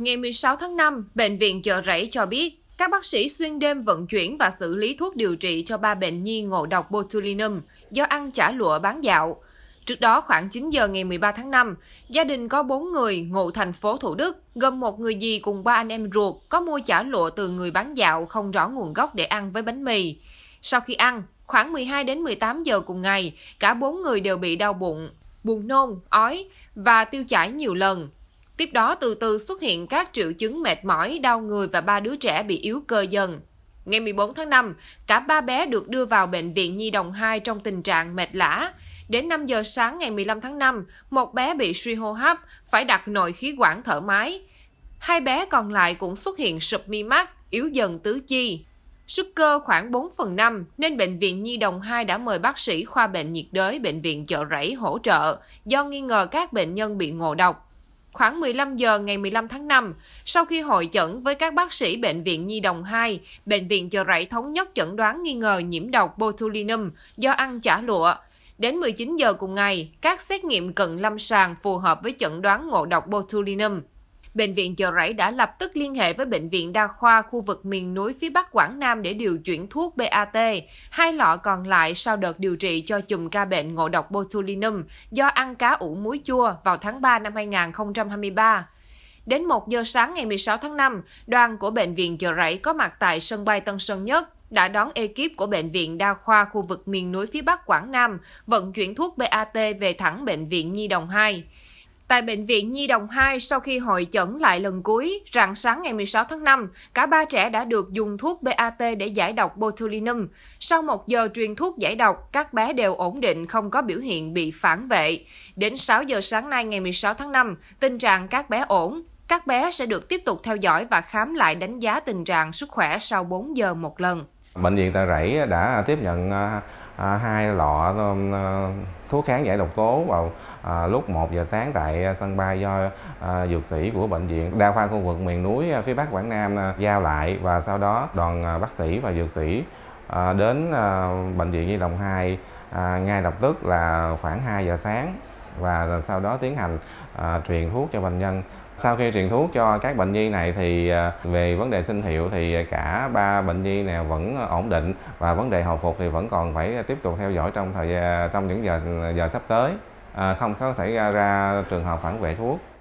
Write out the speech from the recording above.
Ngày 16 tháng 5, Bệnh viện Chợ Rẫy cho biết, các bác sĩ xuyên đêm vận chuyển và xử lý thuốc điều trị cho ba bệnh nhi ngộ độc botulinum do ăn chả lụa bán dạo. Trước đó khoảng 9 giờ ngày 13 tháng 5, gia đình có 4 người ngụ thành phố Thủ Đức, gồm một người dì cùng ba anh em ruột có mua chả lụa từ người bán dạo không rõ nguồn gốc để ăn với bánh mì. Sau khi ăn, khoảng 12 đến 18 giờ cùng ngày, cả bốn người đều bị đau bụng, buồn nôn, ói và tiêu chảy nhiều lần. Tiếp đó từ từ xuất hiện các triệu chứng mệt mỏi, đau người và ba đứa trẻ bị yếu cơ dần. Ngày 14 tháng 5, cả ba bé được đưa vào bệnh viện Nhi đồng 2 trong tình trạng mệt lã. Đến 5 giờ sáng ngày 15 tháng 5, một bé bị suy hô hấp, phải đặt nội khí quản thở máy. Hai bé còn lại cũng xuất hiện sụp mi mắt, yếu dần tứ chi. Sức cơ khoảng 4 phần 5 nên Bệnh viện Nhi Đồng 2 đã mời bác sĩ khoa bệnh nhiệt đới Bệnh viện Chợ Rẫy hỗ trợ do nghi ngờ các bệnh nhân bị ngộ độc. Khoảng 15 giờ ngày 15 tháng 5, sau khi hội chẩn với các bác sĩ Bệnh viện Nhi Đồng 2, Bệnh viện Chợ Rẫy thống nhất chẩn đoán nghi ngờ nhiễm độc botulinum do ăn chả lụa. Đến 19 giờ cùng ngày, các xét nghiệm cận lâm sàng phù hợp với chẩn đoán ngộ độc botulinum. Bệnh viện Chợ Rẫy đã lập tức liên hệ với Bệnh viện Đa khoa khu vực miền núi phía Bắc Quảng Nam để điều chuyển thuốc BAT, hai lọ còn lại sau đợt điều trị cho chùm ca bệnh ngộ độc botulinum do ăn cá ủ muối chua vào tháng 3 năm 2023. Đến 1 giờ sáng ngày 16 tháng 5, đoàn của Bệnh viện Chợ Rẫy có mặt tại sân bay Tân Sơn Nhất đã đón ekip của Bệnh viện Đa khoa khu vực miền núi phía Bắc Quảng Nam vận chuyển thuốc BAT về thẳng Bệnh viện Nhi Đồng 2. Tại Bệnh viện Nhi Đồng 2, sau khi hội chẩn lại lần cuối, rạng sáng ngày 16 tháng 5, cả ba trẻ đã được dùng thuốc BAT để giải độc botulinum. Sau một giờ truyền thuốc giải độc, các bé đều ổn định, không có biểu hiện bị phản vệ. Đến 6 giờ sáng nay ngày 16 tháng 5, tình trạng các bé ổn. Các bé sẽ được tiếp tục theo dõi và khám lại đánh giá tình trạng sức khỏe sau 4 giờ một lần. Bệnh viện Tà Rẫy đã tiếp nhận à, À, hai lọ ờ, ờ, thuốc kháng giải độc tố vào à, lúc 1 giờ sáng tại sân bay do à, dược sĩ của bệnh viện đa khoa khu vực miền núi à, phía bắc Quảng Nam à, giao lại và sau đó đoàn à, bác sĩ và dược sĩ à, đến à, bệnh viện Nhi Đồng 2 à, ngay lập tức là khoảng 2 giờ sáng và sau đó tiến hành à, truyền thuốc cho bệnh nhân sau khi truyền thuốc cho các bệnh nhi này thì à, về vấn đề sinh hiệu thì cả ba bệnh nhi này vẫn ổn định và vấn đề hồi phục thì vẫn còn phải tiếp tục theo dõi trong thời à, trong những giờ giờ sắp tới à, không có xảy ra, ra trường hợp phản vệ thuốc